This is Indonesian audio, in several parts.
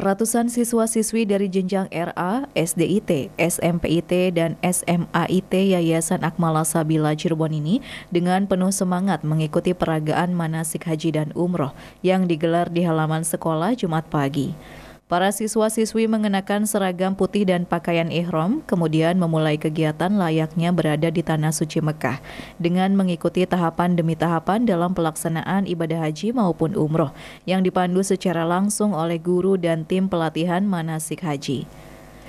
Ratusan siswa-siswi dari jenjang RA, SDIT, SMPIT, dan SMAIT Yayasan Akmala Sabila Cirebon ini dengan penuh semangat mengikuti peragaan manasik haji dan umroh yang digelar di halaman sekolah Jumat pagi. Para siswa-siswi mengenakan seragam putih dan pakaian ihram, kemudian memulai kegiatan layaknya berada di Tanah Suci Mekah dengan mengikuti tahapan demi tahapan dalam pelaksanaan ibadah haji maupun umroh yang dipandu secara langsung oleh guru dan tim pelatihan manasik haji.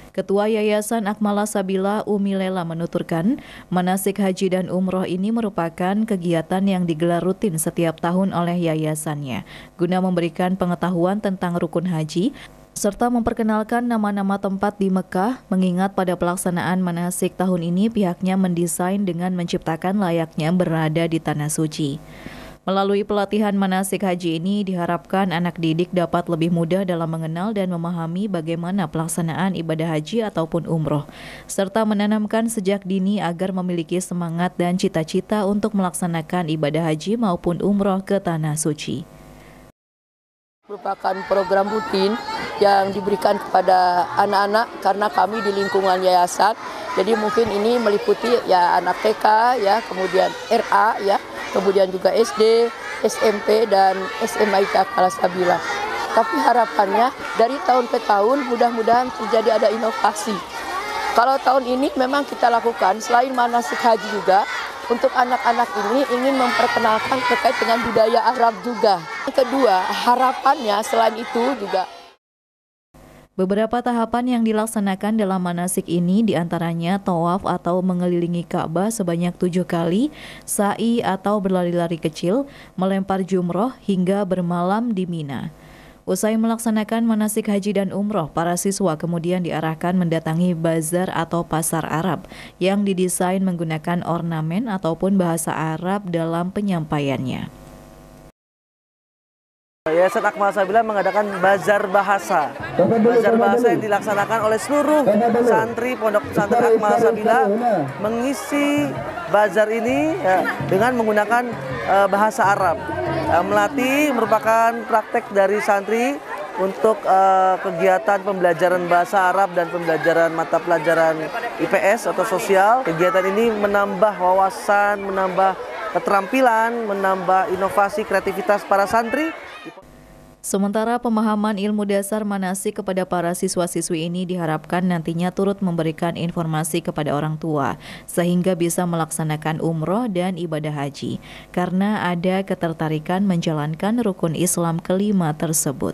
Ketua Yayasan Akmala Sabila Umi Lela menuturkan, manasik haji dan umroh ini merupakan kegiatan yang digelar rutin setiap tahun oleh yayasannya, guna memberikan pengetahuan tentang rukun haji, serta memperkenalkan nama-nama tempat di Mekah, mengingat pada pelaksanaan manasik tahun ini pihaknya mendesain dengan menciptakan layaknya berada di Tanah Suci. Melalui pelatihan manasik haji ini diharapkan anak didik dapat lebih mudah dalam mengenal dan memahami bagaimana pelaksanaan ibadah haji ataupun umroh, serta menanamkan sejak dini agar memiliki semangat dan cita-cita untuk melaksanakan ibadah haji maupun umroh ke Tanah Suci. Merupakan program rutin yang diberikan kepada anak-anak karena kami di lingkungan yayasan. Jadi mungkin ini meliputi ya anak TK ya, kemudian RA ya, kemudian juga SD, SMP dan SMA kelas Kalasabila. Tapi harapannya dari tahun ke tahun mudah-mudahan terjadi ada inovasi. Kalau tahun ini memang kita lakukan selain manasik haji juga untuk anak-anak ini ingin memperkenalkan terkait dengan budaya Arab juga. Kedua, harapannya selain itu juga Beberapa tahapan yang dilaksanakan dalam manasik ini diantaranya tawaf atau mengelilingi Ka'bah sebanyak tujuh kali, sa'i atau berlari-lari kecil, melempar jumroh hingga bermalam di Mina. Usai melaksanakan manasik haji dan umroh, para siswa kemudian diarahkan mendatangi bazar atau pasar Arab yang didesain menggunakan ornamen ataupun bahasa Arab dalam penyampaiannya. Yayasan Akmal Sabila mengadakan bazar bahasa. Bazar bahasa yang dilaksanakan oleh seluruh santri Pondok Pesantren Akmal Sabila mengisi bazar ini ya, dengan menggunakan uh, bahasa Arab. Uh, eh, melatih merupakan praktek dari santri untuk uh, kegiatan pembelajaran bahasa Arab dan pembelajaran mata pelajaran IPS atau sosial. Kegiatan ini menambah wawasan, menambah keterampilan, menambah inovasi kreativitas para santri. Sementara pemahaman ilmu dasar manasik kepada para siswa-siswi ini diharapkan nantinya turut memberikan informasi kepada orang tua sehingga bisa melaksanakan umroh dan ibadah haji karena ada ketertarikan menjalankan rukun Islam kelima tersebut.